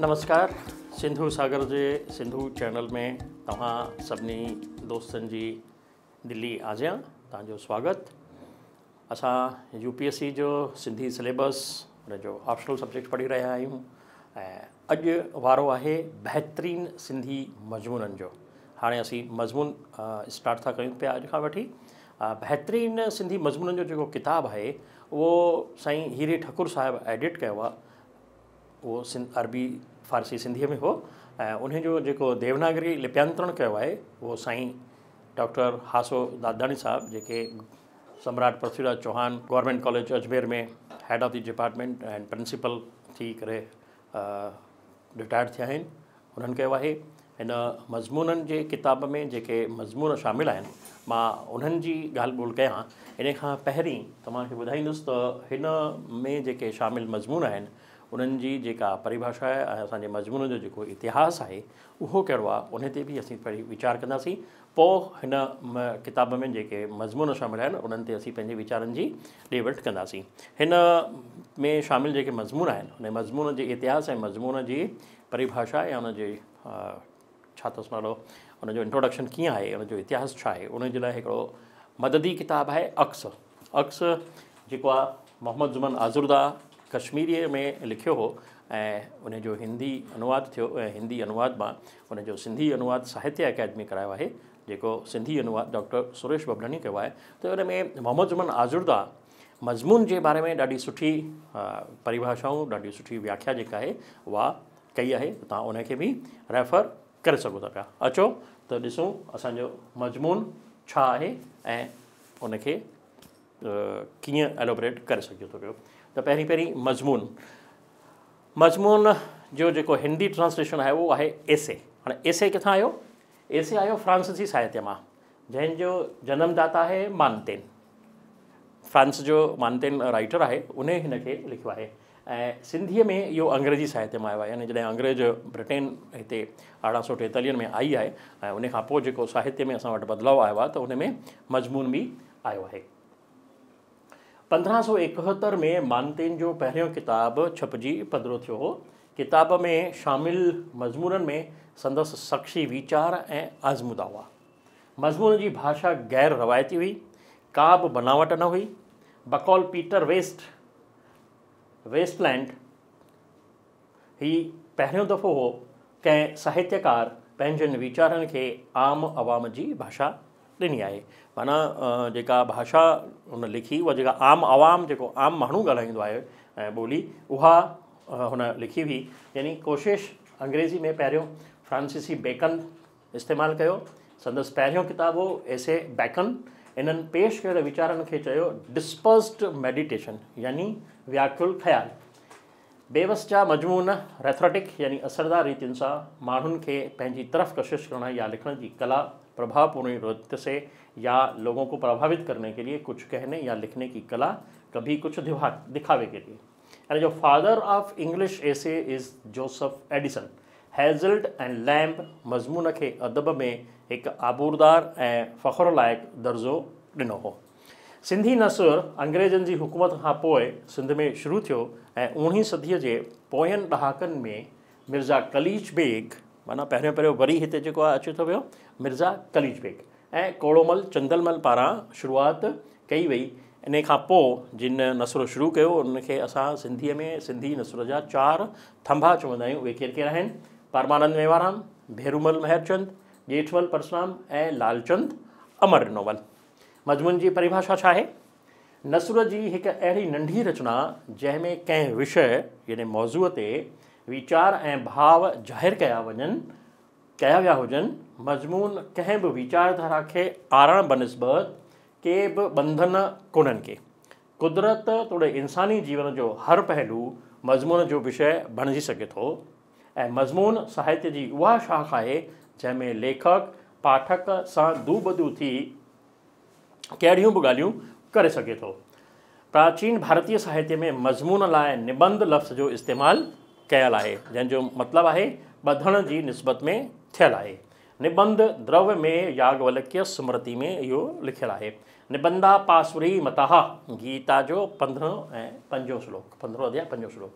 नमस्कार सिंधु सागर जे सिंधु चैनल में तव्हां सभिनी दोस्तनि जी दिल्ली आजिया तव्हांजो स्वागत असां यूपीएससी जो सिंधी सिलेबस हुनजो ऑप्शनल सब्जेक्ट पढ़ी रहिया आहियूं ऐं अॼु वारो आहे सिंधी मज़मूननि जो हाणे असीं मज़मून स्टार्ट था कयूं पिया अॼु खां वठी बेहतरीन सिंधी मज़मूननि जो जेको किताबु आहे उहो साईं हीरे ठाकुर साहिबु एडिट कयो आहे उहो सिंध अरबी फारसी सिंधीअ में हो ऐं उन जो जेको देवनागरी लिप्यांतरण कयो आहे उहो साईं डॉक्टर हासो दादाणी साहिबु जेके सम्राट पृथ्वीराज चौहान गवर्नमेंट कॉलेज अजमेर में head of the department and principal थी करे रिटायर थिया आहिनि उन्हनि कयो आहे हिन मज़मूननि जे किताब में जेके मज़मून शामिलु आहिनि मां उन्हनि जी ॻाल्हि ॿोल कयां इन खां पहिरीं तव्हांखे ॿुधाईंदुसि त हिन में जेके शामिलु मज़मून आहिनि उन्हनि जी जेका परिभाषा आहे ऐं असांजे मज़मून जो जेको इतिहासु आहे उहो कहिड़ो आहे उन ते बि असीं कंदासीं पोइ हिन किताब में जेके मज़मून शामिल आहिनि उन्हनि ते असीं पंहिंजे वीचारनि जी ॾे वठि कंदासीं हिन में शामिल जेके मज़मून आहिनि उन मज़मून जे इतिहास ऐं मज़मून जी परिभाषा या उनजी छा अथसि उनजो इंट्रोडक्शन कीअं आहे उनजो इतिहासु छा आहे उनजे लाइ हिकिड़ो मददी किताबु आहे अक्स अक्स जेको आहे मोहम्मद ज़ुम्मन आज़ुरदा कश्मीरीअ में लिखियो हो ऐं उनजो हिंदी अनुवाद थियो ऐं हिंदी अनुवाद मां उनजो सिंधी अनुवाद साहित्य अकेडमी करायो आहे जेको सिंधी अनुवाद डॉक्टर सुरेश बबलानी कयो आहे त उन में मोहम्मद जुमन आज़ुरदा मज़मून जे बारे में ॾाढी सुठी परिभाषाऊं ॾाढी सुठी व्याख्या जेका आहे उहा कई आहे त तव्हां उनखे बि रेफर करे सघो था पिया अचो त ॾिसूं असांजो मज़मून छा आहे ऐं उनखे कीअं एलोबरेट करे सघिजे थो पियो त पहिरीं पहिरीं मज़मून मज़मून जो जेको हिंदी ट्रांसलेशन आहे उहो आहे एसे हाणे एसे किथां आयो एसे आयो फ्रांसीसी साहित्य मां जंहिंजो जनमदाता आहे मानतेन फ्रांस जो मानतेन राइटर आहे उन हिन खे लिखियो आहे ऐं सिंधीअ में इहो अंग्रेज़ी साहित्य मां आयो आहे यानी जॾहिं अंग्रेज ब्रिटेन हिते अरिड़हं सौ टेतालीहनि में आई आहे ऐं उनखां पोइ जेको साहित्य में असां वटि बदिलाउ आयो आहे त उन में मजमून बि आयो आहे 1571 में मानतेन जो पहिरियों किताब छपजी पधिरो थो हो किताब में शामिल मजमून में संदस शख़्सी वीचार ए आज़मूदा हुआ मज़मून की भाषा गैर रवायती हुई का भी बनावट न हुई बकौल पीटर वेस्ट वेस्टलैंड ही पहिरियों दफ़ो हो कें साहित्यकार पंहिंजनि विचार आम आवाम की भाषा ॾिनी आहे माना जेका भाषा उन लिखी उहा जेका आम आवाम जेको आम माण्हू ॻाल्हाईंदो आहे ऐं ॿोली उहा हुन लिखी हुई यानी कोशिश अंग्रेज़ी में पहिरियों फ्रांसीसी बेकन इस्तेमालु कयो संदसि पहिरियों किताब हो एस बेकन इन्हनि पेश कयल वीचारनि खे चयो डिस्पसड मैडिटेशन यानी व्याकुल ख़्यालु बेवस जहा मजमून रेथरेटिक यानी असरदार रीतियन से माण्हुनि के पैंजी तरफ़ कशिश करना या लिखने की कला प्रभावपूर्ण नृत्य से या लोगों को प्रभावित करने के लिए कुछ कहने या लिखने की कला कभी कुछ दिखा दिखावे के लिए यानी जो father of English essay is Joseph Addison Hazlitt and Lamb मज़मून के अदब में एक आबूरदार ए फ़ख्र लायक दर्जो दिनों हो सिंधी नसुर अंग्रेज़नि जी हुकूमत खां पोइ सिंध में शुरू थियो ऐं उणिवीह सदीअ जे पोयनि ॾहाकनि में मिर्ज़ा कलीच बेग माना पहिरियों पहिरियों वरी हिते जेको आहे अचे थो वियो मिर्ज़ा कलीच बेग ऐं कोड़ोमल चंदलमल पारां शुरूआति कई वई इन खां पोइ जिन नसुर शुरू कयो उन असां सिंधीअ में सिंधी नसुर जा चार थम्भा चवंदा आहियूं उहे केरु केर आहिनि परमानंद मेवाराम भेरूमल महिर जेठमल परसनाम ऐं लालचंद अमर नोवल मज़मून जी परिभाषा छा आहे नसुर जी हिकु अहिड़ी नंढी रचना जंहिंमें कंहिं विषय याने मौज़ूअ ते वीचार ऐं भाव ज़ाहिर कया वञनि कया विया हुजनि मज़मून कंहिं बि वीचारधारा खे आरण बनस्बत के बि बंधन कोन्हनि खे क़ुदिरत तोड़े इंसानी जीवन जो हर पहलू मज़मून जो विषय बणिजी सघे थो ऐं मज़मून साहित्य जी उहा शाख आहे जंहिंमें लेखक पाठक सां दूबदू थी कहिड़ियूं बि ॻाल्हियूं करे सघे थो तो। प्राचीन भारतीय साहित्य में मज़मून लाइ निबंध लफ़्ज़ जो इस्तेमालु कयल आहे जंहिंजो मतिलबु आहे ॿधण जी निस्बत में थियल आहे निबंध द्रव में यागवलक्य स्मृति में इहो लिखियलु आहे निबंधा पासुरी मताहा गीता जो पंद्रहों ऐं पंजो श्लोक पंद्रहों अध्याय पंजो श्लोक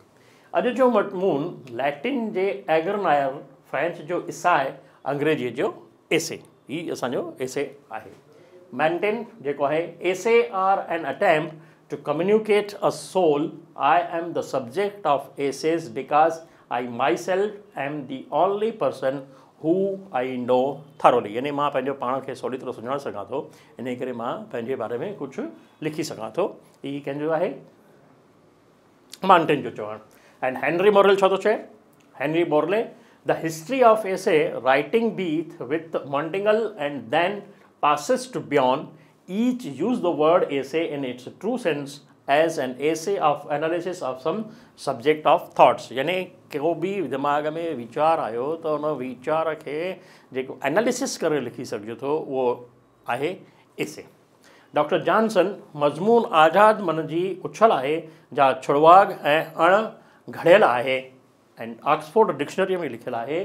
अॼु जो मज़मून लैटिन जे एगर फ्रेंच जो इसाए अंग्रेजीअ जो एसे हीउ असांजो एसे आहे मेंटेन जो जेको आहे are an attempt to to communicate a soul I am the subject of essays because I myself am the only person हू आई नो थरोली यानी मां पंहिंजो पाण खे सवली तरह सुञाणे सघां थो इन करे बारे में कुछ लिखी सघां थो हीउ कंहिंजो आहे माउंटेन जो चवण एंड हैनरी मॉरल छा चे चए Henry Borley the history of essay writing बीथ with Montaigne and then passes to beyond each use the word essay in its true sense as an essay of analysis of some subject of thoughts यानी को बि दिमाग़ में वीचार आयो त तो हुन वीचार खे जेको एनालिसिस करे लिखी सघिजे थो उहो तो आहे एसे डॉक्टर जॉनसन मज़मून आज़ाद मन की उछल है जहाँ छुड़वाग ए अण घड़ियल है एंड ऑक्सफोर्ड डिक्शनरी में लिखल है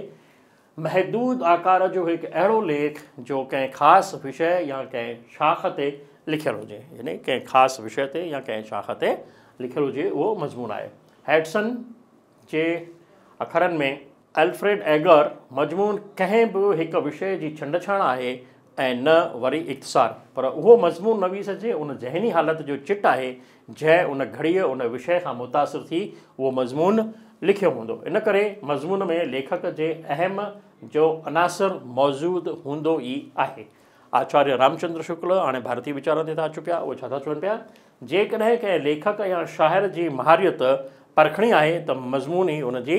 महदूद आकार जो हिकु अहिड़ो लेख जो कंहिं ख़ासि विषय या कंहिं शाख ते लिखियलु हुजे यानी कंहिं ख़ासि विषय ते या कंहिं शाख ते लिखियलु हुजे उहो मज़मून आहे हैडसन जे अख़रनि में अल्फ्रेड एगर मज़मून कंहिं बि हिक विषय जी छंड छाणि आहे ऐं न वरी इक़्तसार पर उहो मज़मून न विझे उन ज़हनी हालति जो चिट आहे जंहिं उन घड़ीअ उन विषय खां मुतासिर थी उहो मज़मून लिखियो हूंदो इन करे मज़मून में लेखक जे अहम जो अनासर मौजूद होंद ही है आचार्य रामचंद्र शुक्ल हाणे भारतीय वीचारनि ते था अचूं पिया उहे छा था चवनि पिया लेखक या शायर की महारियत परखणी आहे तो मज़मून ही उनकी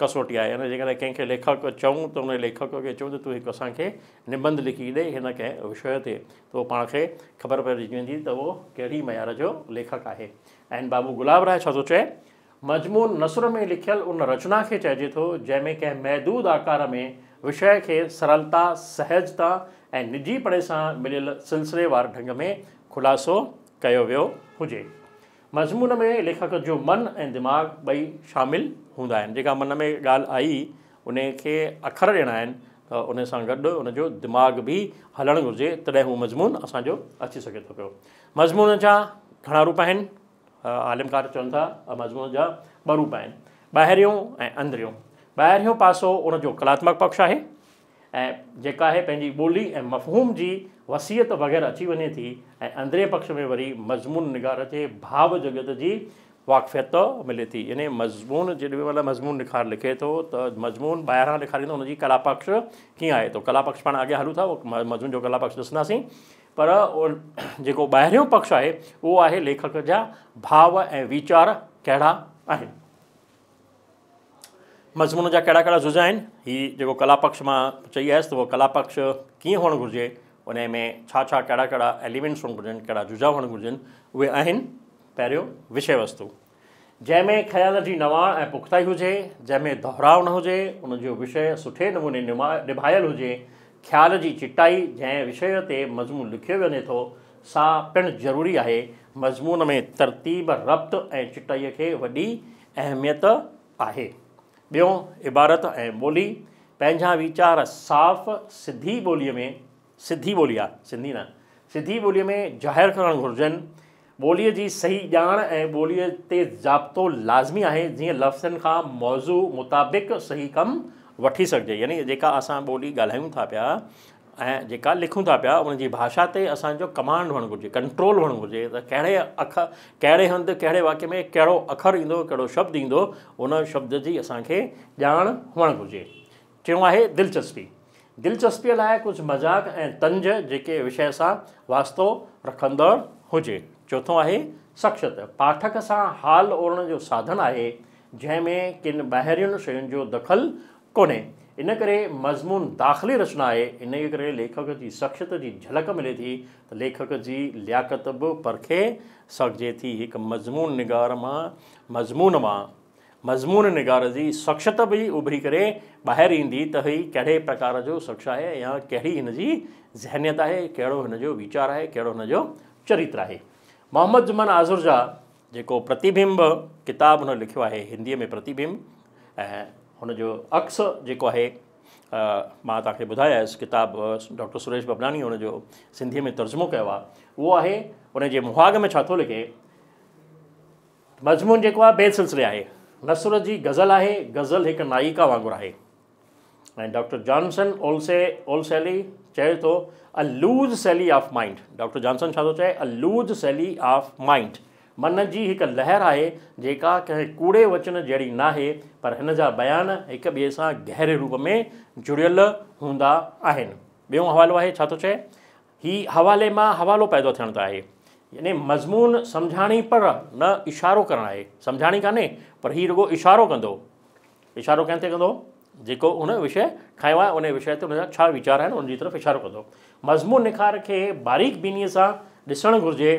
कसोटी आहे यानी जेकॾहिं कंहिंखे लेखक चऊं त उन लेखक खे चऊं त तूं हिकु असांखे निबंध लिखी दे हिन कंहिं विषय से तो पा पाण ख़बर पइजी वेंदी त उहो कहिड़ी मयार जो लेखक है ऐं बाबू गुलाब राय छा थो चए मज़मून नसुर में लिखियलु उन रचना खे चएजे थो जंहिंमें कंहिं महदूद आकार में विषय खे सरलता सहजता ऐं निजीपणे सां मिलियल सिलसिलेवार ढंग में ख़ुलासो कयो वियो हुजे मज़मून में लेखक जो मन ऐं दिमाग़ ॿई शामिलु हूंदा आहिनि जेका मन में ॻाल्हि आई उन खे अख़र ॾियणा आहिनि त उन सां गॾु उनजो दिमाग़ बि हलणु घुरिजे तॾहिं हू मज़मून असांजो अची सघे थो पियो मज़मून जा घणा रूप आहिनि आलिमकार चवनि था मज़मून जा ॿ रूप आहिनि ॿाहिरियों ऐं अंदरियूं ॿाहिरियों पासो उनजो कलात्मक पक्ष आहे ऐं जेका आहे पंहिंजी ॿोली ऐं मफ़हूम जी वसियत वग़ैरह अची वञे थी ऐं अंदिरें पक्ष में वरी मज़मून निगार ते भाव जगत जी वाक़फ़ियत मिले थी यानी मज़मून जी मतलब मज़मून निखार लिखे तो मज़मून ॿाहिरां निखारींदो हुनजी कला पक्ष कि आहे तो कला पक्ष पा अॻियां हलूँ था मज़मून जो कला पक्ष ॾिसंदासीं पर जो ॿाहिरियों पक्ष है वो है लेखक जहाँ भाव ए वीचार कड़ा मज़मून जहाँ कड़ा कड़ा जुज़ा हि जो कला पक्ष में चई आयसि तो उहो कला पक्ष कि होने उन में छा कड़ा कड़ा एलिमेंट्स होने घुर्जन कड़ा जुज़ा होने घुर्जन उहे पहिरियों विषय वस्तु जंहिंमें ख़्याल जी नवाह ऐं पुख्ताई हुजे जंहिंमें दोहराव न हुजे उन जो विषय सुठे नमूने निमा निभायल हुजे ख़्याल जी चिटाई जंहिं विषय ते मज़मून लिखियो वञे थो सा पिणु ज़रूरी आहे मज़मून में तरतीब रब ऐं चिटाईअ खे वॾी अहमियत आहे ॿियो इबारत ऐं ॿोली पंहिंजा वीचार साफ़ सिधी ॿोलीअ में सिधी ॿोली आहे सिंधी न सिधी ॿोलीअ में ज़ाहिरु करणु घुरिजनि ॿोलीअ जी सही ॼाण ऐं ॿोलीअ ते ज़ाब्तो लाज़मी आहे जीअं लफ़्ज़नि खां मौज़ू मुताबिक़ सही कमु वठी सघिजे यानी जेका असां ॿोली ॻाल्हायूं था पिया ऐं जेका लिखूं था पिया उनजी भाषा ते असांजो कमांड हुअणु घुरिजे कंट्रोल हुअणु घुरिजे त कहिड़े अख कहिड़े हंधि कहिड़े वाक्य में कहिड़ो अख़रु ईंदो कहिड़ो शब्द ईंदो उन शब्द जी असांखे ॼाण हुअणु घुरिजे टियों आहे दिलचस्पी दिलचस्पीअ लाइ कुझु मज़ाक़ ऐं तंज जेके विषय सां वास्तो रखंदड़ हुजे चोथों आहे शख़्सियत पाठक से हाल ओढ़ जो साधन है जैमें किन ॿाहिरियुनि शयुनि जो दख़ल को इन करे मज़मून दाख़िली रचना है इन कर लेखक की शख़्सियत की झलक मिले थी तो लेखक की लियाक़त भी परखे सघिजे थी हिकु मज़मून निगार मां मज़मून मां मज़मून निगार की शख़्सियत भी उभरी करे ॿाहिरि ईंदी त ही कहिड़े प्रकार जो शख़्स आहे या कड़ी इन जी ज़हनियत है कड़ो हिन जो वीचार है कहिड़ो हिन जो चरित्र है मोहम्मद जुमन आज़ुर जा जेको प्रतिबिंब किताबु हुन लिखियो आहे हिंदीअ में प्रतिबिंब ऐं हुनजो अक्स जेको आहे मां तव्हांखे ॿुधायांसि किताबु डॉक्टर सुरेश भबनानी हुन जो सिंधीअ में तर्जुमो कयो आहे उहो आहे हुन मुहाग में छा थो लिखे मजमून जेको आहे बे सिलसिले आहे नसुर जी गज़ल आहे गज़ल हिकु नायिका वांगुरु आहे ऐं डॉक्टर जॉनसन ओल्से ओल्सेली चए थो a loose sally of mind doctor Johnson छा थो चए a loose sally of mind मन जी हिकु लहर आहे जेका कंहिं कूड़े वचन जहिड़ी नाहे पर हिन जा बयान हिक ॿिए सां गहरे रूप में जुड़ियल हूंदा आहिनि ॿियो हवालो आहे छा थो चए ही हवाले मां हवालो पैदा थियण त आहे यानी मज़मून सम्झाणी पर न इशारो करणु आहे सम्झाणी कान्हे पर हीउ रुॻो इशारो कंदो इशारो कंहिं ते कंदो जेको उन विषय खयो आहे उन विषय ते उनजा छा वीचार आहिनि उन तरफ़ इशारो कंदो मज़मून निखार खे बारीक़ बीनीअ सां ॾिसणु घुरिजे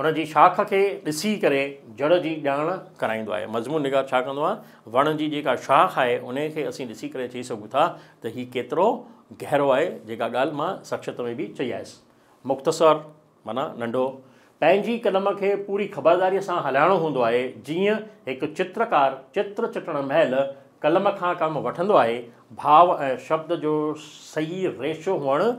उन शाख खे ॾिसी करे जड़ जी ॼाण कराईंदो आहे मज़मून निगार छा कंदो आहे वण जी जेका शाख आहे उन खे असीं ॾिसी करे चई सघूं था त हीउ केतिरो गहरो आहे जेका ॻाल्हि मां सक्षत में बि चई आयसि मुख़्तसर माना नंढो पंहिंजी कलम खे पूरी ख़बरदारीअ सां हलाइणो हूंदो आहे जीअं हिकु चित्रकार चित्र चिटण महिल कलम खां कमु वठंदो आहे भाव ऐं शब्द जो सही रेशो हुअणु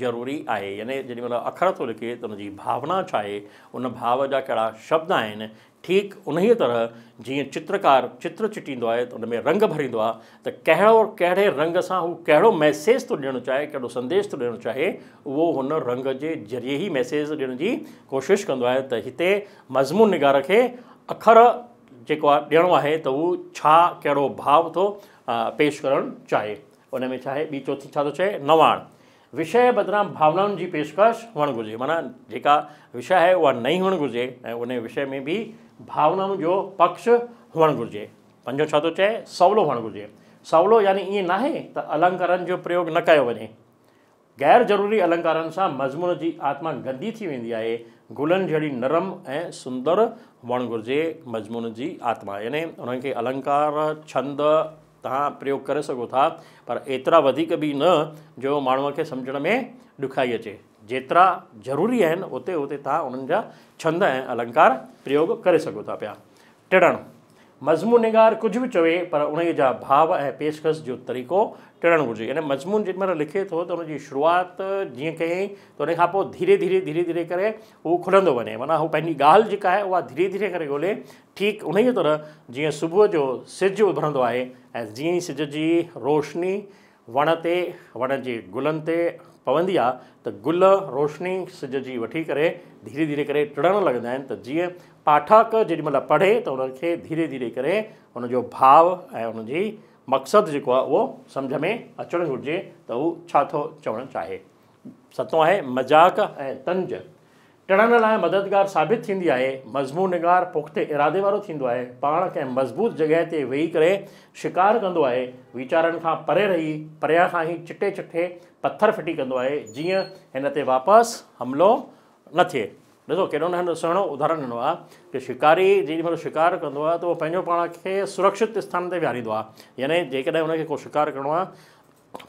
ज़रूरी आहे यानी जेॾीमहिल अखर थो लिखे त उनजी भावना छा आहे उन भाव जा कहिड़ा शब्द आहिनि ठीकु उन ई तरह जीअं चित्रकार चित्र चिटींदो आहे त उन में रंग भरींदो आहे त कहिड़ो कहिड़े रंग सां हू कहिड़ो मैसेज थो ॾियणु चाहे कहिड़ो संदेश थो ॾियणु चाहे उहो हुन रंग जे ज़रिए ई मैसेज ॾियण जी कोशिशि कंदो आहे त हिते मज़मून निगार खे अख़र जो दियण है तो वो कड़ो भाव तो पेश कर चाहे उनमें चाहे छा चौथी छा थो नवाण विषय बदिरां भावना की पेशकश हुअणु घुरिजे माना जी विषय है वह नई हुअणु घुर्जे उन विषय में भी भावना जो पक्ष हुअणु घुर्जे पंजो छा थो सवलो हुअणु सवलो यानी ये ना तो अलंकारनि जो प्रयोग न किया वे ग़ैर ज़रूरी अलंकारन से मज़मून की आत्मा गंदी थी वेंदी है गुलन जड़ी नरम ए सुंदर हुअणु घुरिजे मजमून की आत्मा यानी उन्हनि अलंकार छंद तुम प्रयोग कर सघो था पर एतरा भी न जो माण्हूअ के समझ में दुखाई अचे जेतिरा ज़रूरी आहिनि उते उते छंद अलंकार प्रयोग कर सोता था पिया टिड़णु मज़मून निगार कुझु बि चवे पर उन जा भाव ऐं पेशकश जो तरीक़ो टिणणु घुरिजे यानी मज़मून जेॾी महिल लिखे थो त हुनजी शुरूआति जीअं कयईं त खां पोइ धीरे धीरे धीरे धीरे करे उहो खुलंदो वञे माना हू पंहिंजी ॻाल्हि जेका आहे उहा धीरे धीरे करे ॻोल्हे ठीकु उन ई तरह जीअं सुबुह जो सिजु उभरंदो आहे ऐं जीअं ई सिज जी रोशनी वण ते वण जे गुलनि ते पवंदी आहे त गुल रोशनी सिज जी वठी करे धीरे धीरे करे टिणणु लॻंदा आहिनि त जीअं पाठाक जेॾीमहिल पढ़े त हुनखे धीरे धीरे करे हुनजो भाव ऐं हुनजी मक़सदु जेको आहे उहो सम्झ में अचणु घुरिजे त हू छा थो चवणु चाहे सतो आहे मज़ाक ऐं तंज टिणनि लाइ मददगारु साबित थींदी आहे मज़मून निगार पुख़्ते इरादे वारो थींदो आहे पाण कंहिं मज़बूत जॻहि ते वेही करे शिकार कंदो आहे वीचारनि खां परे रही परियां खां ई चिटे चिटे पथर फ़िटी कंदो आहे जीअं हिन ते वापसि हमिलो न थिए ॾिसो केॾो न हिन सुहिणो उदाहरण ॾिनो आहे की शिकारी जेॾी महिल शिकार कंदो आहे त उहो पंहिंजो पाण खे सुरक्षित स्थान ते विहारींदो आहे यानी जेकॾहिं हुनखे को शिकार करिणो आहे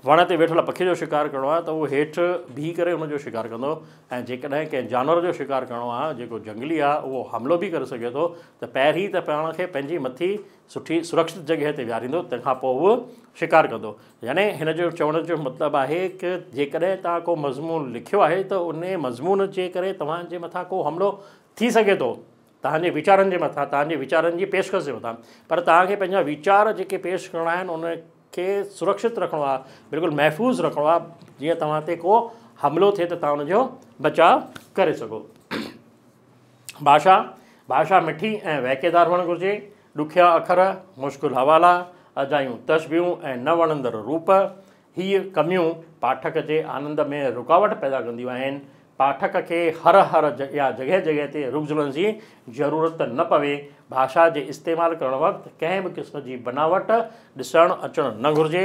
वण ते वेठल पखी जो शिकार करिणो आहे त उहो हेठि बीह करे हुन शिकार शिकारु कंदो ऐं जेकॾहिं कंहिं जानवर जो शिकार करिणो आहे जेको जंगली आहे उहो हमिलो बि करे सघे थो त पहिरीं त पाण खे पंहिंजी मथी सुठी सुरक्षित जॻह ते वेहारींदो तंहिंखां पोइ उहो शिकार कंदो यानी हिन जो चवण जो मतिलबु आहे की जेकॾहिं तव्हां को मज़मून लिखियो आहे त उन मज़मून जे करे तव्हांजे मथां को हमिलो थी सघे थो तव्हांजे वीचारनि जे मथां तव्हांजे वीचारनि जी पेशिकश कयो पर तव्हांखे पंहिंजा वीचार जेके पेश करिणा आहिनि उन खे सुरक्षित रखिणो आहे बिल्कुल महफ़ूज़ रखो आहे जीअं तव्हां ते को हमिलो थिए त तव्हां बचाव कर सघो भाषा भाषा मिठी ए वहकेदार हुअणु घुरिजे ॾुखिया अखर मुश्किल हवाला अजायूं तस्बियूं ए न वणंदड़ रूप ही कमियूं पाठक के आनंद में रुकावट पैदा कंदियूं पाठक के हर પાઠક કે હર जगह યા જગ્યા જગ્યાથી की ज़रूरत न पवे भाषा के इस्तेमाल करणु वक्त कें भी क़िस्म की बनावट ॾिसणु अचणु न घुरिजे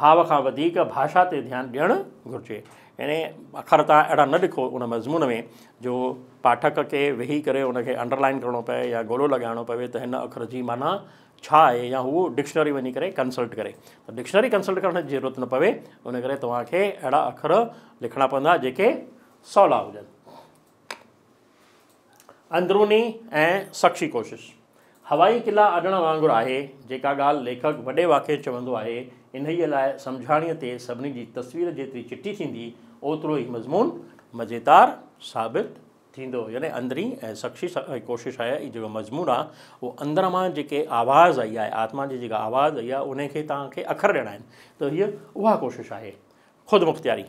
भाव का भाषा से ध्यान ॾियणु घुरिजे यानी अख़र तव्हां अहिड़ा न लिखो उन मज़मून में जो पाठक के वेही करे अंडरलाइन करिणो पे या गोलो लॻाइणो पवे तो इन अख़र की माना छा आहे या वो डिक्शनरी वही करे कंसल्ट करे तो डिक्शनरी कंसल्ट करण जी ज़रूरत न पवे उन अड़ा अख़र लिखना पवन जेके सवला हुजनि अंदरुनी ऐं सख़्शी कोशिश हवाई किला अॾण वांगुरु आहे जेका ॻाल्हि लेखक वॾे वाकि चवंदो आहे इन ई लाइ सम्झाणीअ ते सभिनी जी तस्वीर जेतिरी चिठी थींदी ओतिरो ई मज़मून मज़ेदार साबित थींदो यानी अंदरी ऐं सख़्सी कोशिशि आहे हीउ जेको मज़मून आहे उहो अंदरि मां जेके आवाज़ आई आहे आत्मा जी जेका आवाज़ आई आहे उनखे तव्हांखे अखर ॾियणा आहिनि त हीअ उहा कोशिशि आहे ख़ुदि मुख़्तियारी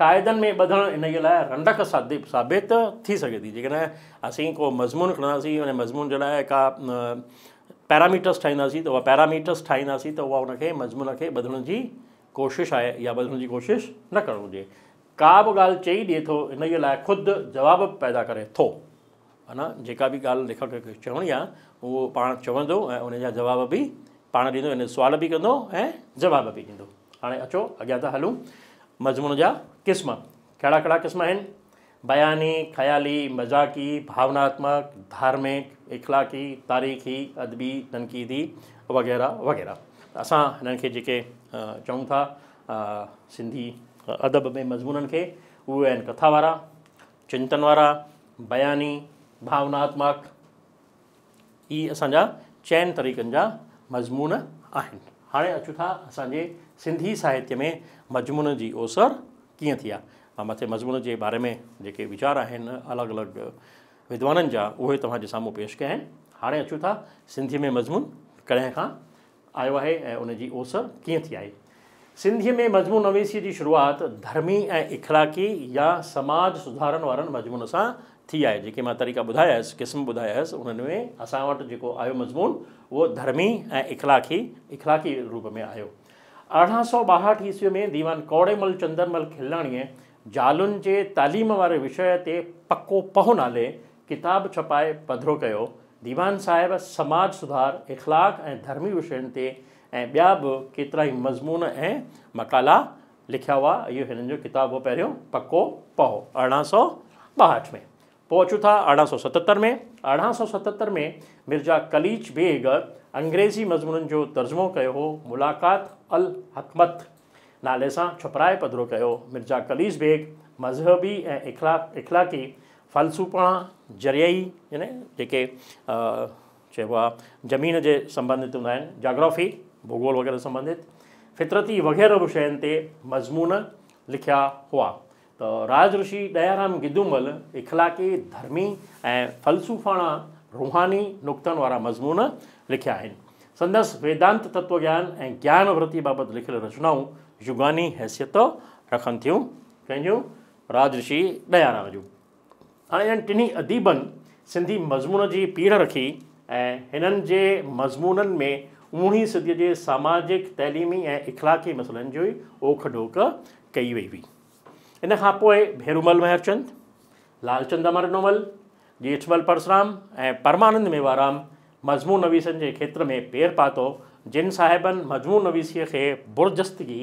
क़ाइदनि में ॿधणु जे लाइ रंडक सादि साबित थी सघे थी जेकॾहिं असीं को मज़मून खणंदासीं उन मज़मून जे लाइ का पैरामीटर्स ठाहींदासीं त उहा पैरामीटर्स ठाहींदासीं त उहा उनखे मज़मून खे ॿधण जी कोशिशि आहे या ॿधण जी कोशिशि न करणु हुजे का बि ॻाल्हि चई ॾिए थो इन जे लाइ ख़ुदि जवाबु पैदा करे थो हा न जेका बि ॻाल्हि लेखक खे चवणी आहे उहो पाण चवंदो ऐं उन जा जवाब बि पाण ॾींदो इन सुवाल बि कंदो ऐं जवाब बि ॾींदो हाणे अचो अॻियां था हलूं मज़मून जा किस्म कड़ा कड़ा किस्म हैं बयानी ख्याली मजाकी भावनात्मक धार्मिक इखलाकी तारीख़ी अदबी तनकीदी वग़ैरह वग़ैरह अस हिननि खे जेके था सिंधी अदब में मजमून के उहे कथावारा चिंतन वारा बयानी भावनात्मक इहे असांजा चइनि तरीक़नि जा मज़मून आहिनि हाणे अचूं था असांजे सिंधी साहित्य में मजमून जी ओसर कीअं थी आहे मां मथे मज़मून जे बारे में जेके वीचार आहिनि अलॻि अलॻि विद्वाननि जा उहे तव्हांजे साम्हूं पेश कया आहिनि हाणे अचूं था सिंधीअ में मज़मून कॾहिं खां आयो आहे ऐं उन जी ओस कीअं थी आहे सिंधीअ में मज़मून मवेशीअ जी शुरूआति धर्मी ऐं इख़लाक़ी या समाज सुधारण वारनि मज़मून सां थी आहे जेके मां तरीक़ा ॿुधायासि क़िस्म ॿुधायासि उन्हनि में असां वटि जेको आयो मज़मून उहो धर्मी ऐं इख़लाक़ी इख़लाक़ी रूप में आयो अरिड़हं सौ ॿाहठि ईस्वी में दीवान कौड़ेमल चंदरमल खिलाणीअ ज़ालुनि जे तालीम वारे विषय ते पको पहो नाले किताब छपाए पधिरो कयो दीवान साहिब समाज सुधार इख़लाक़ ऐं धर्मी विषयनि ते ऐं ॿिया बि केतिरा ई मज़मून ऐं मकाला लिखिया हुआ इहो हिननि जो किताबु हो पहिरियों पको पहो अरिड़हं सौ ॿाहठि में पहुंचू था अड़ा में अड़ा में मिर्ज़ा कलीच बेग अंग्रेज़ी मज़मून जो तर्जुमो किया हो मुलाक़ात अल हकमत नाले से छपराए पधिरो मिर्ज़ा कलीच बेग मज़हबी ए इखला इखलाक़ी फ़लसूपणा जरियई यानी जेके चइबो ज़मीन के संबंधित हूँ आहिनि जाग्राफ़ी भूगोल वग़ैरह संबंधित फितरती वग़ैरह विषय मज़मून लिखा हुआ त राज ऋषि दयाराम गिदूमल इख़लाक़ी धर्मी ऐं फलसूफ़ा रुहानी नुक़्तनि वारा मज़मून लिखिया आहिनि संदसि वेदांत तत्व ज्ञान ऐं ज्ञान वृत्ति बाबति लिखियलु रचनाऊं युगानी हैसियत रखनि थियूं पंहिंजूं राज षि ॾयाराम जूं हाणे टिनी अदीबनि सिंधी मज़मून जी पीढ़ रखी ऐं हिननि जे मज़मूननि में उणवीह सिधीअ जे सामाजिक तैलीमी ऐं इख़लाक़ी मसइलनि जी ओख ॾोख कई वई हुई इन खां पोइ भेरूमल महरचंद लालचंद अमर नोमल जेठमल परसुराम ऐं परमानंद मेवाराम मज़मून नवीसनि जे खेत्र में पेर पातो जिन साहिबनि मज़मून नवीसीअ खे बुरजस्तगी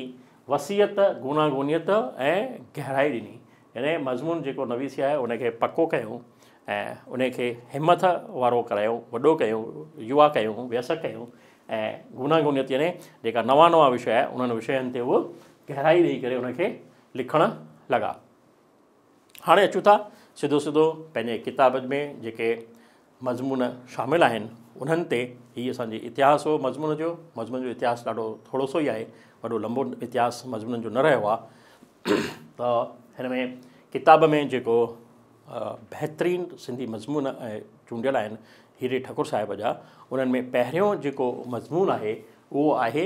वसियत गुनागुनियत ऐं गहराई ॾिनी याने मज़मून जेको नवीसी आहे उन खे पको कयूं ऐं उन खे हिमथ वारो करायूं वॾो कयूं युवा कयूं व्यस कयूं ऐं गुनागुनियत यानी जेका नवां नवां विषय आहे उन्हनि विषयनि ते उहो गहराई ॾेई करे उनखे लिखणु लॻा हाणे अचूं था सिधो सिधो पंहिंजे किताब में जेके मज़मून शामिलु आहिनि उन्हनि ते हीअ असांजो इतिहास हो मज़मून जो मज़मून जो इतिहासु ॾाढो थोरो सो ई आहे वॾो लंबो इतिहासु मज़मूननि जो न रहियो आहे त हिन में किताब में जेको बहितरीन सिंधी मज़मून ऐं चूंडियल आहिनि हीरे ठकुर साहिब जा उन्हनि में पहिरियों जेको मज़मून आहे उहो आहे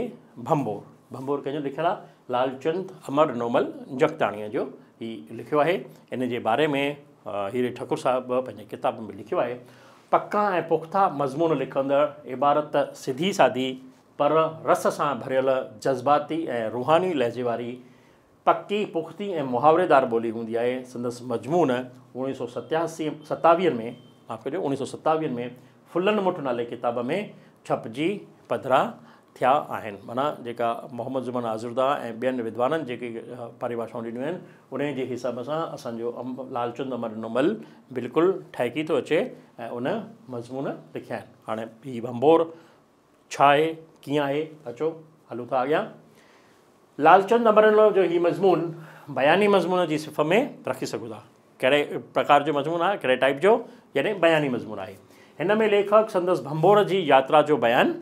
भंबोर भंबोर कंहिंजो लिखियलु आहे लालचंद अमर नोमल जगताणीअ जो ई लिखियो आहे इन जे बारे में हीरे ठाकुर साहिबु पंहिंजे किताब में लिखियो आहे पका ऐं पुख़्ता मज़मून लिखंदड़ इबारत सिधी साधी पर रस सां भरियल जज़्बाती ऐं रूहानी लहजे वारी पकी पुख़्ती ऐं मुहावरेदार ॿोली हूंदी आहे संदसि मज़मून उणिवीह सौ सतासी सतावीहनि में आख़िर उणिवीह सौ सतावीहनि में फुलनि मुठ नाले किताब में छपजी पधरा थिया आहिनि माना जेका मोहम्मद ज़ुमन आज़ुरदा ऐं ॿियनि विद्वाननि जेके परिभाषाऊं ॾिनियूं आहिनि उन जे हिसाब सां असांजो अम लालचंद अमर नुमल बिल्कुलु ठहिकी थो अचे ऐं उन मज़मून लिखिया आहिनि हाणे ही भंभोर छा आहे कीअं आहे अचो हलूं था अॻियां लालचंद अमरनो जो हीअ मज़मून बयानी मज़मून जी सिफ़ में रखी सघूं था कहिड़े प्रकार जो मज़मून आहे कहिड़े टाइप जो यानी बयानी मज़मून आहे हिन में लेखक संदसि भंभोर जी यात्रा जो बयानु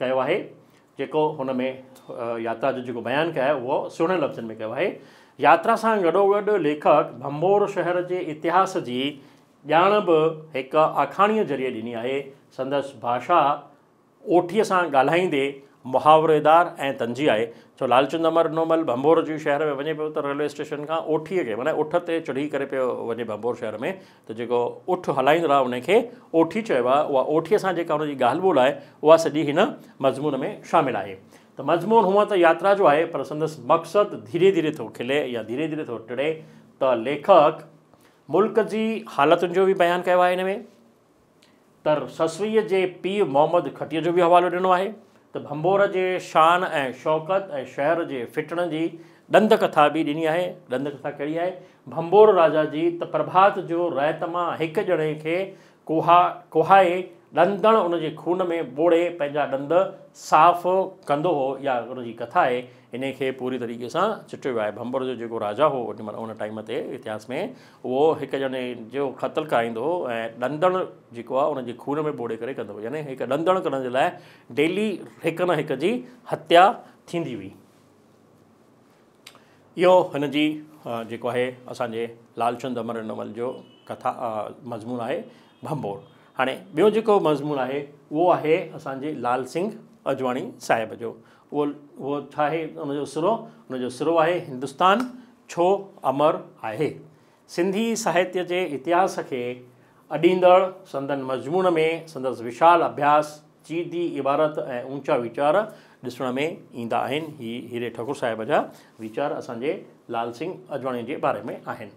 कयो आहे जेको हुन में यात्रा जो जेको बयानु कयो आहे उहो सुहिणे लफ़्ज़नि में कयो आहे यात्रा सां गॾोगॾु लेखक भंबोर शहर जे इतिहास जी ॼाण बि हिकु आखाणीअ ज़रिए ॾिनी आहे संदसि भाषा ओठीअ सां ॻाल्हाईंदे मुहावरेदार ऐं तंजी आहे छो लालचंद अमर नोमल बंबोर जी शहर में वञे पियो त रेलवे स्टेशन खां ओठीअ खे माना उठ ते चढ़ी करे पियो वञे बंबोर शहर में त जेको उठ हलाईंदो आहे उनखे ओठी चयो आहे उहा ओठीअ सां जेका हुनजी ॻाल्हि ॿोल आहे उहा सॼी हिन मज़मून में शामिलु आहे त मज़मून हूअं त यात्रा जो आहे पर संदसि मक़सदु धीरे धीरे थो खिले या धीरे धीरे थो टिड़े त लेखक मुल्क जी हालतुनि जो बि बयानु कयो आहे हिन में तर ससवीअ जे पीउ मोहम्मद खटीअ जो बि हवालो ॾिनो आहे त भंबोर के शान ऐं शौक़त ए शहर के फिटण की दंद कथा भी दिनी है दंद कथा कहिड़ी आहे भंबोर राजा की त प्रभात जो रैत मां हिकु ॼणे खे कोहा कोहाए ॾंदड़ उनजे खून में बोड़े पंहिंजा ॾंद साफ़ु कंदो या उनजी कथा है इन खे पूरी तरीक़े सां चिटियो वियो आहे भंबर जो जेको राजा हो ओॾी महिल उन टाइम ते इतिहास में उहो हिकु ॼणे जो क़तलु कराईंदो हो ऐं ॾंदड़ जेको आहे उनजे खून में बोड़े करे कंदो हुओ यानी हिकु ॾंदड़ करण जे लाइ डेली हिकु न हिक जी हत्या थींदी हुई इहो हिन जी जेको आहे असांजे लालचंद अमर नवल जो कथा मज़मून आहे भंबोर हाणे ॿियो जेको मज़मून आहे उहो आहे असांजे लाल सिंह अजवाणी साहिब जो वो वो छा आहे उनजो सिरो उनजो सिरो आहे हिंदुस्तान छो अमर आहे सिंधी साहित्य जे इतिहास के अॾींदड़ संदन मज़मून में संदसि विशाल अभ्यास चीदी इबारत ए ऊचा वीचार ॾिसण में ईंदा आहिनि ही हीरे ठाकुर साहिब जा वीचार असांजे लाल सिंह अजवाणी जे बारे में आहिनि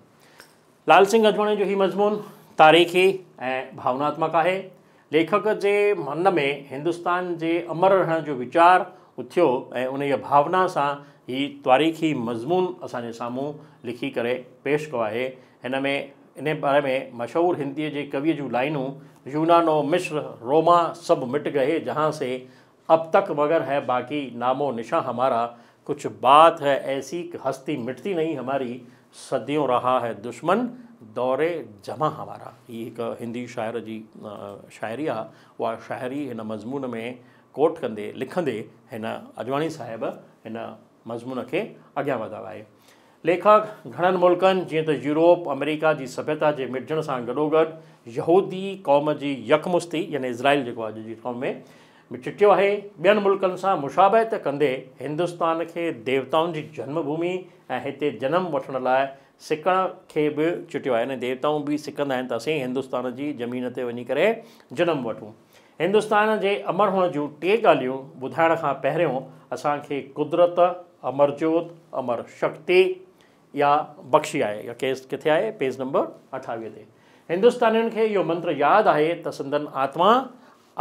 लाल सिंह अजवाणी जो हीउ मज़मून तारीख़ी ए भावनात्मक है लेखक जे मन में हिंदुस्तान जे अमर रहण जो वीचार हिकु उन भावना से ही तारीख़ी मज़मून असांजे साम्हूं लिखी करे पेश को है इन में इन बारे में मशहूर हिंदी के कवि जो लाइनू यूनानो मिश्र रोमा सब मिट गए जहाँ से अब तक मगर है बाकी नामो निशा हमारा कुछ बात है ऐसी हस्ती मिटती नहीं हमारी सदियों रहा है दुश्मन दौरे जमा हमारा ये एक हिंदी शायर की शायरी आ शायरी इन मज़मून में कोट कंदे लिखंदे हिन अजवाणी साहिबु हिन मज़मून खे अॻियां वधायो आहे लेखक घणनि मुल्कनि जीअं त यूरोप अमेरिका जी सभ्यता जे मिटजण सां गॾोगॾु यहूदी क़ौम जी यकमुस्ती यानी इज़राइल जेको आहे अॼु जी क़ौम में चिटियो आहे ॿियनि मुल्क़नि सां मुशाबत कंदे हिंदुस्तान खे देवताउनि जी जनमु भूमी ऐं हिते जनम वठण लाइ सिकण खे बि चिटियो आहे यानी देवताऊं बि सिकंदा आहिनि त असीं हिंदुस्तान जी ज़मीन ते वञी करे जनमु वठूं हिंदुस्तान जे अमर हुअण जूं टे ॻाल्हियूं ॿुधाइण खां पहिरियों असांखे कुदरत अमरजोत अमर शक्ति या बख़्शी आहे या केस किथे आहे पेज नंबर अठावीह ते हिंदुस्तानी खे इहो मंत्र यादि आहे त संदन आत्मा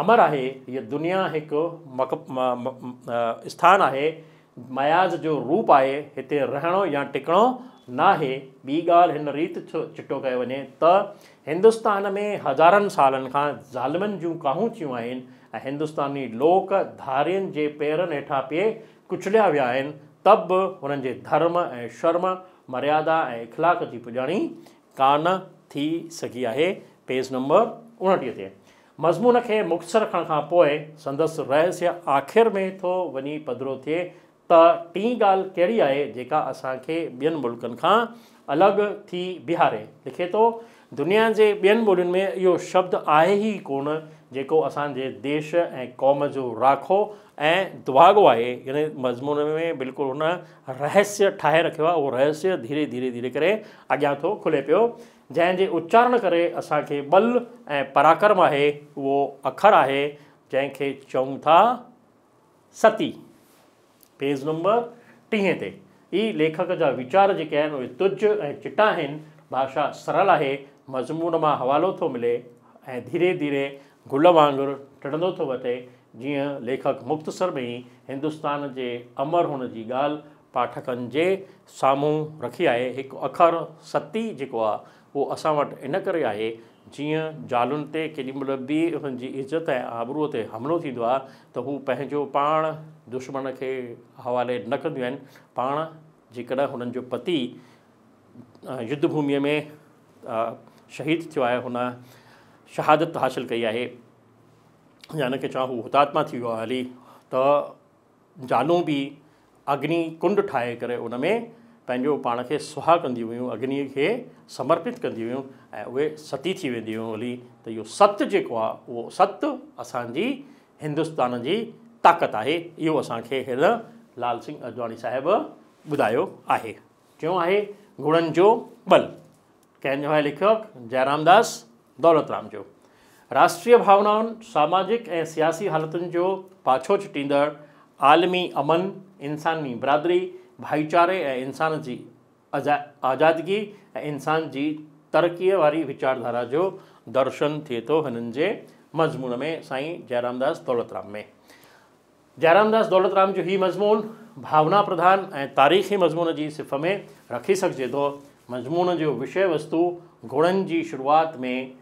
अमर आहे इहा दुनिया हिकु मक स्थान आहे मयाज़ जो रूप आहे हिते रहणो या टिकिणो न आहे ॿी ॻाल्हि हिन रीति चिटो कयो वञे त हिंदुस्तान में हज़ारनि सालनि खां ज़ालिमनि जूं काहचियूं आहिनि ऐं हिंदुस्तानी लोक धारियुनि जे पेरनि हेठां पिए कुचलिया विया आहिनि त बि हुननि जे धर्म ऐं शर्म मर्यादा ऐं इख़लाक जी पुॼाणी कान थी सघी आहे पेज नंबर उणटीह ते मज़मून खे मुख़्तसरु रखण खां पोइ संदसि रहस्य आख़िर में थो वञी पधिरो थिए त टीं ॻाल्हि कहिड़ी आहे जेका असांखे ॿियनि मुल्कनि खां अलॻि थी बिहारे लिखे थो दुनिया के बेन बोलियों में यो शब्द आहे ही कोन जेको असांजे देश ऐं क़ौम जो राखो ए दुआगो आहे यानी मज़मून में बिल्कुल उन रहस्य ठाहे रखियो आहे रहस्य धीरे धीरे धीरे करे अॻियां थो खुले पियो जंहिंजे उच्चारण करे असांखे बल ए पराक्रम है वो अखर है जंहिंखे चऊं था सती पेज नंबर टीह ते लेखक जा वीचार जेके आहिनि उहे तुझ चिटा भाषा सरल है मज़मून मां हवालो थो मिले ऐं धीरे धीरे गुल वांगुरु टिडंदो थो वठे जीअं लेखक मुख़्तसर में ई हिंदुस्तान जे अमर हुन जी ॻाल्हि पाठकनि जे साम्हूं रखी आहे हिकु अखर सती जेको आहे उहो असां वटि इन करे आहे जीअं ज़ालुनि ते केॾी महिल बि हुननि जी इज़त ऐं आबरूअ ते हमिलो थींदो आहे त हू पंहिंजो पाण दुश्मन खे हवाले न कंदियूं आहिनि पाण जेकॾहिं हुननि जो पति युद्ध भूमीअ में शहीद थियो आहे हुन शहादत हासिलु कई आहे या हिनखे चवां हू हुतात्मा थी वियो आहे हली त ज़ालू बि अग्नि कुंड ठाहे करे उन में पंहिंजो पाण खे सुहा कंदी हुयूं अग्निअ खे समर्पित कंदी हुयूं ऐं उहे सती थी वेंदी हुयूं हली त इहो सत्य जेको आहे उहो सत्य असांजी हिंदुस्तान जी ताक़त आहे इहो असांखे हिन लाल सिंह अजवाणी साहिबु ॿुधायो आहे टियों आहे गुणनि जो बल કેન જોહાય जयराम दास દાસ દોલતરામ જો રાષ્ટ્રીય ભાવનાઓની સામાજિક सियासी हालत जो पाछो छटींदड़ आलमी अमन इंसानी बरादरी भाईचारे ए इंसान की आजा आज़ादगी इंसान की तरक् वारी विचारधारा जो दर्शन थे तो जे मज़मून में साईं जयरामदास दौलतराम में जयरामदास दौलतराम जो ही मज़मून भावना प्रधान ए तारीख़ी मज़मून की सिफ़ में रखी सकते तो मजमून जो विषय वस्तु गुणनि जी शुरूआति में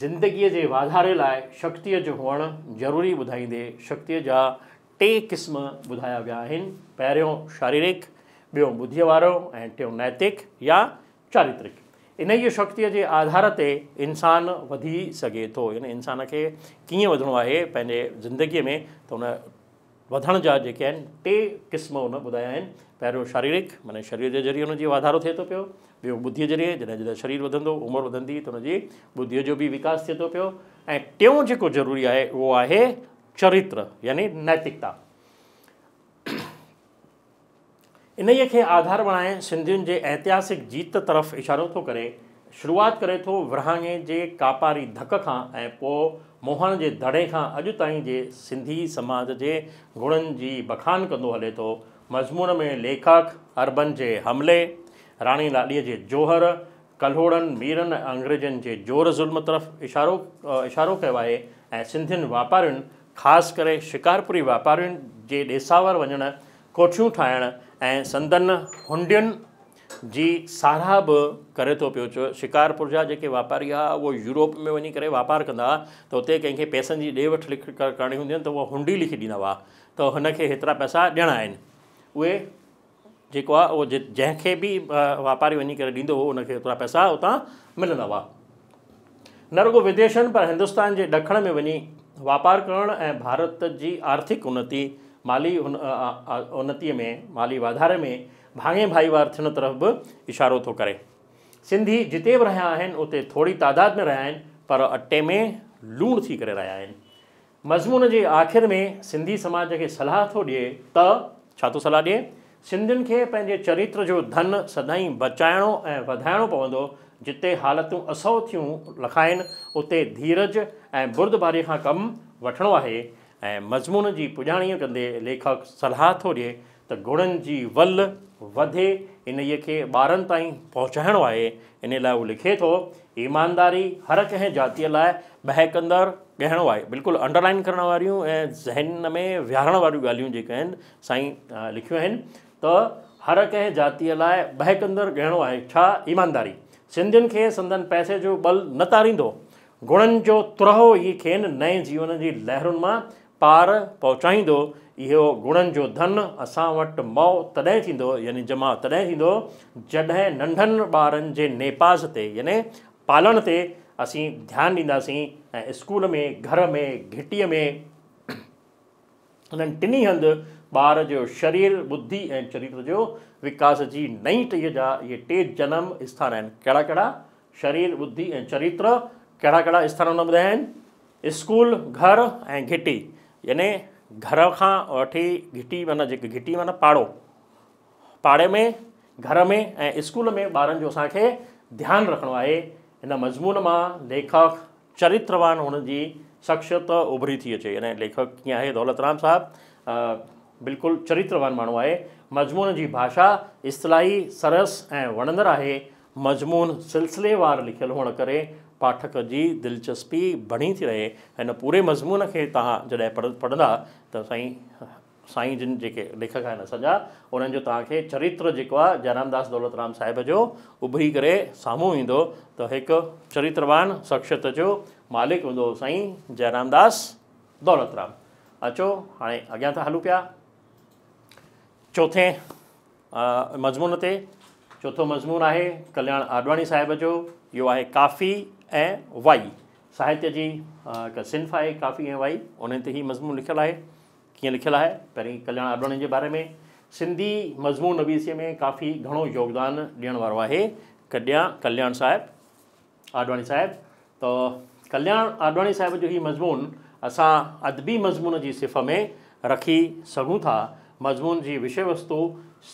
ज़िंदगीअ जे वाधारे लाइ शक्तीअ जो हुअणु ज़रूरी ॿुधाईंदे शक्तीअ जा टे क़िस्म ॿुधाया विया आहिनि पहिरियों शारीरिक ॿियों ॿुधीअ वारो ऐं टियों नैतिक या चारित्रिक इन ई शक्तीअ जे आधार ते इंसानु वधी सघे थो इन इंसान खे कीअं वधणो आहे पंहिंजे ज़िंदगीअ में त हुन वधण जा जेके आहिनि टे क़िस्म हुन ॿुधाया आहिनि અરું શારીરિક મને શરીર જે જરીયોનો જે આધાર હતો પ્યો બયો બુદ્ધિ જરીએ જને શરીર વધંદો ઉમર વધંદી તો નેજી બુદ્ધિ જો બી વિકાસ થતો પ્યો એ ટીઓ જે કો જરૂરી આહે વો આહે ચરિત્ર યાની નૈતિકતા ઇનેય કે આધાર બનાય સિંધુન જે ઐતિહાસિક જીત તરફ ઈશારો તો કરે શરૂઆત કરે તો વરાંગે જે કાપારી ધકખા એ પો મોહન જે ધડેખા અજતાઈ જે સિંધી સમાજ જે ગુણન જી बखાન કંદો હલે તો मज़मून में लेखक अरबन जे हमले राणी लाॾीअ जे जोहर कल्हड़नि मीरनि अंग्रेज़नि जे जोर ज़ुल्म तरफ़ इशारो इशारो कयो आहे ऐं सिंधियुनि वापारियुनि ख़ासि करे शिकारपुरी वापारियुनि जे ॾेसावर वञणु कोठियूं ठाहिण ऐं संदनि हुंडियुनि जी साराह बि करे थो पियो शिकारपुर जा जेके वापारी आहे उहो यूरोप में वञी करे वापारु कंदा हुआ त हुते कंहिंखे पैसनि जी ॾे वठि लिख करणी हूंदियूं आहिनि त उहा हुंडी लिखी ॾींदा हुआ त हुनखे हेतिरा पैसा ॾियणा आहिनि उहे जेको आहे उहो जे जंहिंखे बि वापारी वञी करे ॾींदो हुओ उनखे एतिरा पैसा उतां मिलंदा हुआ न रुगो विदेशनि पर हिंदुस्तान जे ॾखण में वञी वापारु करणु ऐं भारत जी आर्थिक उन्नति माली उन उन्नतीअ में माली वाधारे में भाङे भाईवार थियण तरफ़ बि इशारो थो करे सिंधी जिते बि रहिया आहिनि उते थोरी तादाद में रहिया आहिनि पर अटे में लूण थी करे रहिया आहिनि मज़मून जे आख़िर में सिंधी समाज खे सलाह थो ॾिए त छा थो सलाह ॾिए सिंधियुनि खे पंहिंजे चरित्र जो धन सदाई बचाइणो ऐं वधाइणो पवंदो जिते हालतूं असौ थियूं लखाइनि उते धीरज ऐं बुर्दबारी बारीअ खां कमु वठिणो आहे ऐं मज़मून जी पुॼाणीअ कंदे लेखक सलाह थो ॾिए त गुणनि जी वल वधे इन ई खे ॿारनि ताईं पहुचाइणो आहे इन लाइ उहो लिखे थो ईमानदारी हर कंहिं जातीअ लाइ बहकंदड़ ॻहणो आहे बिल्कुलु अंडरलाइन करण वारियूं ऐं ज़हन में विहारण वारियूं ॻाल्हियूं जेके आहिनि साईं लिखियूं आहिनि त हर कंहिं जातीअ लाइ बहकंदड़ ॻहणो आहे छा ईमानदारी सिंधियुनि खे संदनि पैसे जो बल न तारींदो गुणनि जो तुरहो ई खेनि नए जीवन जी लहरुनि मां पार पहुचाईंदो इहो गुणनि जो धन असां वटि मओ तॾहिं थींदो यानी जमा तॾहिं थींदो जॾहिं नंढनि ॿारनि जे नेपाज़ ते यानी पालण ते असीं ध्यानु ॾींदासीं ऐं स्कूल में घर में घिटीअ में हिननि टिनी हंधि ॿार जो शरीर बुद्धि ऐं चरित्र जो विकास जी नई टहीअ जा इहे टे जनम स्थान आहिनि कहिड़ा कहिड़ा शरीर बुद्धि ऐं चरित्र कहिड़ा कहिड़ा स्थान हुन ॿुधाया आहिनि स्कूल घर ऐं घिटी यानी घर खां वठी घिटी माना जेके घिटी माना पाड़ो पाड़े में घर में ऐं स्कूल में ॿारनि जो असांखे ध्यानु रखिणो आहे અને મજમુન માં લેખક ચરિત્રવાન હોણ જી સક્ષત ઉભરી થી છે અને લેખક ક્યાં હે દોલતરામ સાહેબ બિલકુલ ચરિત્રવાન માણો આય મજમુન જી ભાષા ઇસ્થલાય સરસ એ વણંદર આહે મજમુન سلسلےવાર લખેલ હોણ કરે પાઠક જી દિલચસ્પી બની થી રહે અને પૂરે મજમુન કે તા જડે પડ પડના તો સઈ साईं जिन जेके लेखक आहिनि असांजा उन्हनि जो तव्हांखे चरित्र जेको आहे दौलत राम साहिब जो उभरी करे साम्हूं ईंदो त हिकु चरित्रवान शख़्सियत जो मालिक हूंदो हुओ साईं जयरामदास राम अचो हाणे अॻियां था हलूं पिया चोथे मज़मून ते चोथो मज़मून आहे कल्याण आडवाणी साहिब जो इहो आहे काफ़ी ऐं वाई साहित्य जी हिकु सिंफ आहे काफ़ी ऐं वाई उन्हनि ते ई मज़मून लिखियलु आहे लिखियलु आहे पहिरीं कल्याण आडवाणी जे बारे में सिंधी मज़मून अवीसीअ में काफ़ी घणो योगदान ॾियण वारो आहे कॾहिं कल्याण साहिबु आडवाणी साहिबु त कल्याण आडवाणी साहिब जो इहे मज़मून असां अदबी मज़मून जी सिफ़ में रखी सघूं था मज़मून जी विषय वस्तु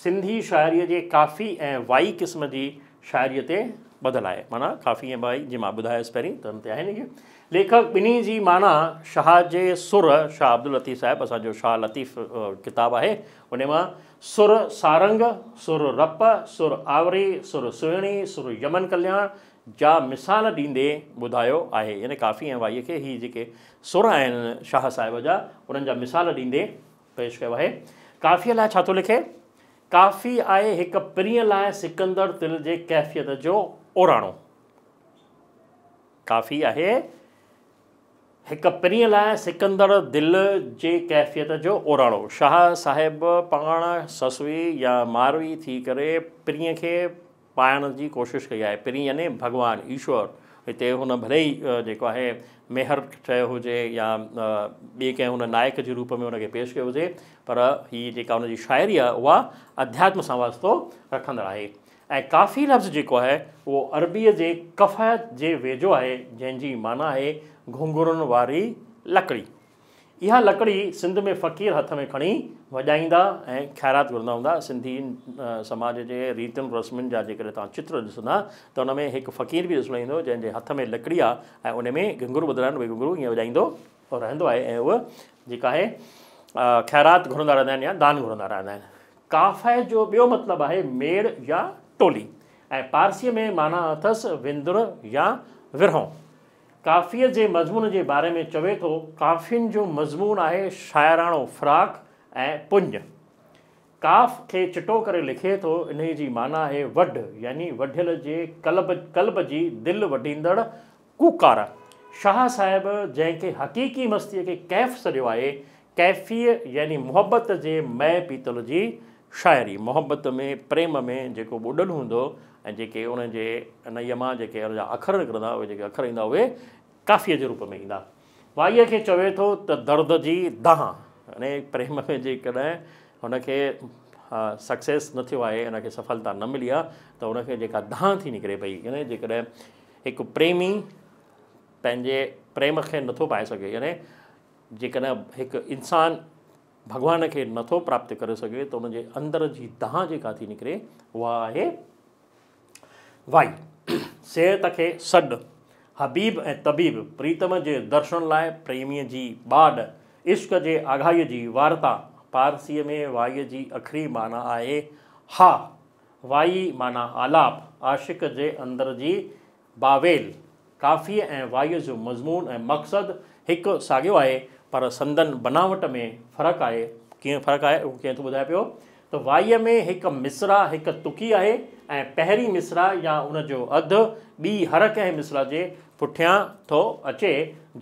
सिंधी शाइरीअ जे काफ़ी ऐं वाई क़िस्म जी शाइरीअ ते ॿधलु आहे माना काफ़ी ईअं भाई जीअं मां ॿुधायसि पहिरीं त हुन ते आहे न लेखक ॿिन्ही जी माना शाह जे सुर शाह अब्दुल लतीफ़ साहिबु असांजो शाह लतीफ़ किताबु आहे उन मां सुर सारंग सुर रप सुर आवरी सुर सुहिणी सुर यमन कल्याण जा मिसाल ॾींदे ॿुधायो आहे यानी काफ़ी ऐं भाईअ खे हीअ जेके सुर आहिनि शाह साहिब जा उन्हनि जा मिसाल ॾींदे पेश कयो आहे काफ़ीअ लाइ छा थो लिखे काफ़ी आहे हिकु पिनीअ लाइ सिकन्दड़ दिल जे कैफ़ियत जो ओराणो काफ़ी आहे हिकु पिरीअ लाइ सिकंदड़ दिलि जे कैफ़ियत जो ओराड़ो शाह साहिब पाण ससुवी या मारवी थी करे पिरीअ खे पाइण जी कोशिशि कई आहे पिरी याने भॻवानु ईश्वर हिते हुन भले ई जेको आहे मेहर चयो हुजे या ॿिए कंहिं हुन नायक जे रूप में हुनखे पेश कयो हुजे पर हीअ जेका हुनजी शाइरी आहे उहा अध्यात्म सां वास्तो रखंदड़ आहे ऐं काफ़ी लफ़्ज़ जेको आहे उहो अरबीअ जे कफ़ जे वेझो आहे जंहिंजी माना आहे ઘંગોરન વારી લકડી આ લકડી સિંધ માં ફકીર હાથ માં ઘણી વજાઈંદા એ ખેરત કરંદા હોંદા સિંધી સમાજ જે રીતમ પ્રસમન જા જે કે તા ચિત્ર દસના તો ને મે એક ફકીર બી દસલે દો જે હાથ માં લકડીયા અને મે ઘંગુર બદલાન ઘંગુર એ વજાઈ દો ઓર હે દો આ એ વો જે કા હે ખેરત ઘરંદા રાદનયા দান ઘરંદા રાદન કાફા જો બીઓ મતલબ આ હે મેડ يا ટોલી એ પારસી મે માના થસ વિન્દર يا વિરહો काफ़ीअ जे मज़मून जे बारे में चवे थो काफ़ियुनि जो मज़मून आहे शाइराणो फ्राक ऐं पुंज काफ़ खे चिटो करे लिखे थो इन जी माना आहे वढ यानी वढियल जे कल्ब कल्ब जी दिलि वढींदड़ कुकार शाह साहिब जंहिंखे हक़ीक़ी मस्तीअ खे कैफ़ सॼो आहे कैफ़ीअ यानी मुहबत जे मै पीतल जी शाइरी मुहबत में प्रेम में जेको ॿुॾल हूंदो ऐं जेके उन जे नईअ मां जेके उन जा अख़र निकिरंदा उहे जेके अख़र ईंदा उहे काफ़ीअ जे रूप में ईंदा माईअ खे चवे थो त दर्द जी दां अने प्रेम में जेकॾहिं हुनखे सक्सेस न थियो आहे हिनखे सफलता न मिली आहे त हुनखे जेका दां थी निकिरे पई यानी जेकॾहिं हिकु प्रेमी पंहिंजे प्रेम खे नथो पाए सघे यानी जेकॾहिं हिकु इंसान भॻवान खे नथो प्राप्त करे सघे त हुनजे अंदर जी दां जेका थी निकिरे उहा आहे वाई सिहत खे सॾु हबीब ऐं तबीब प्रीतम जे दर्शन लाइ प्रेमीअ जी बाड इश्क जे आगाहीअ जी वार्ता पारसीअ में वाईअ जी अख़री माना आहे हा वाई माना आलाप आशिक़ जे अंदर जी बावेल काफ़ीअ ऐं वाइअ जो मज़मून ऐं मक़्सदु हिकु साॻियो आहे पर संदन बनावट में फ़र्क़ु आहे कीअं फ़र्क़ु आहे हू कंहिं थो ॿुधाए पियो त वाईअ में हिकु मिसरा हिकु तुखी आहे ऐं पहिरीं मिसरा या उनजो अधु ॿी हर कंहिं मिसरा जे पुठियां थो अचे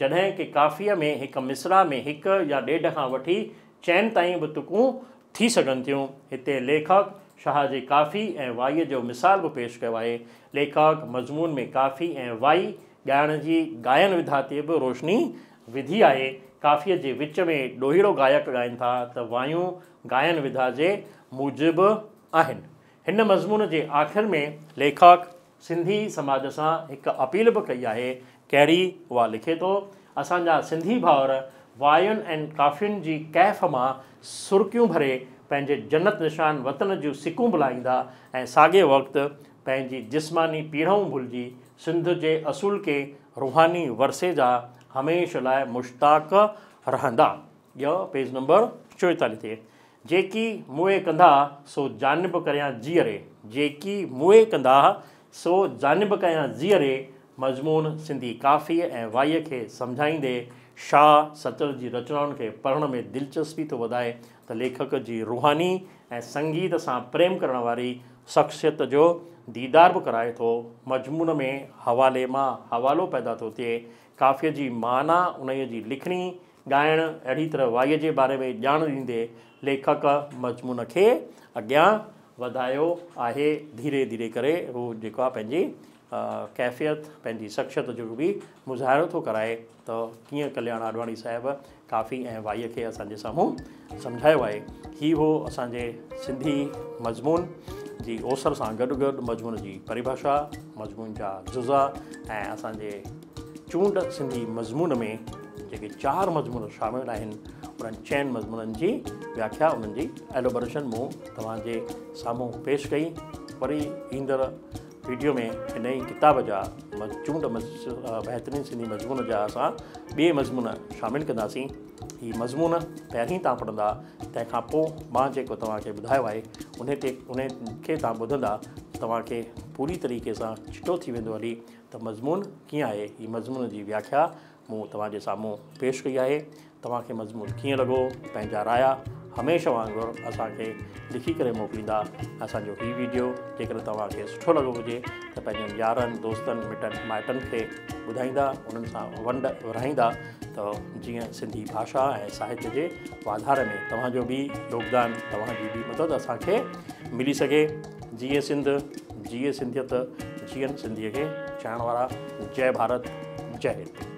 जॾहिं की काफ़ीअ में हिकु मिसरा में हिकु या ॾेढ खां वठी चइनि ताईं बि तुकूं थी सघनि थियूं हिते लेखक शाह जे काफ़ी ऐं वाईअ जो मिसाल बि पेश कयो आहे लेखक मज़मून में काफ़ी ऐं वाई ॻाइण जी गायन विधा ते बि रोशनी विधी आहे काफ़ीअ जे विच में ॾोहिड़ो गायक ॻाइनि था त वायूं गायन विधा जे मूजिबि आहिनि हिन मज़मून जे आख़िर में लेखक सिंधी समाज सां हिकु अपील बि कई आहे कहिड़ी उहा लिखे थो असांजा सिंधी भाउर वायुनि ऐं काफ़ियुनि जी कैफ़ मां सुर्कियूं भरे पंहिंजे जन्नत निशान वतन जूं सिकूं भुलाईंदा ऐं साॻे वक़्तु पंहिंजी जिस्मानी पीढ़ाऊं भुलिजी सिंध जे असूल खे रुहानी वरसे जा हमेशह लाइ मुश्ताक रहंदा इहो पेज नंबर चोएतालीह ते जेकी मुए कंदा सो जानिब करिया जीअरे जेकी मुए कंदा सो जानिब कया जीअरे मज़मून सिंधी काफ़ी ऐं वाईअ खे सम्झाईंदे शाह सतर जी रचनाउनि खे पढ़ण में दिलचस्पी थो वधाए त लेखक जी रुहानी ऐं संगीत सां प्रेम करण वारी शख़्सियत जो दीदार बि कराए थो मज़मून में हवाले मां हवालो पैदा थो थिए काफ़ीअ जी माना उन जी लिखणी ॻाइणु अहिड़ी तरह वाईअ जे बारे में ॼाण ॾींदे लेखक मज़मून खे अॻियां वधायो आहे धीरे धीरे करे हू जेको आहे पंहिंजी कैफ़ियत पंहिंजी शख़्सियत जो बि मुज़ाहिरो थो कराए त कीअं कल्याण आडवाणी साहिबु काफ़ी ऐं भाईअ खे असांजे साम्हूं सम्झायो आहे ही उहो असांजे सिंधी मज़मून जी ओसर सां गॾु गॾु मज़मून जी परिभाषा मज़मून जा जुज़ा ऐं असांजे चूंड सिंधी मज़मून में जेके चारि मज़मून शामिलु आहिनि उन्हनि चइनि मज़मूननि जी व्याख्या उन्हनि जी एलोबरेशन मूं तव्हांजे साम्हूं पेश कई वरी ईंदड़ वीडियो में हिन ई किताब जा चूंड बहितरीन सिंधी मज़मून जा असां ॿिए मज़मून शामिलु कंदासीं ही मज़मून पहिरीं तव्हां पढ़ंदा तंहिंखां पोइ मां जेको तव्हांखे ॿुधायो आहे उन ते उन खे तव्हां ॿुधंदा तव्हांखे पूरी तरीक़े सां छिटो थी वेंदो हली त मज़मून कीअं आहे हीअ मज़मून जी व्याख्या मूं तव्हांजे साम्हूं पेश कई आहे तव्हांखे मज़मून कीअं लॻो पंहिंजा राया हमेशह वांगुरु असांखे लिखी करे मोकिलींदा असांजो हीउ वीडियो जेकर तव्हांखे सुठो लॻो हुजे त पंहिंजनि यारनि दोस्तनि मिटनि माइटनि खे ॿुधाईंदा उन्हनि सां वंड विराईंदा त जीअं सिंधी भाषा ऐं साहित्य जे वाधार में तव्हांजो बि योगदान तव्हांजी बि मदद असांखे मिली सघे जीअं सिंध जीअं सिंधियत जीअं सिंधीअ खे चाहिण वारा जय भारत जय हिंद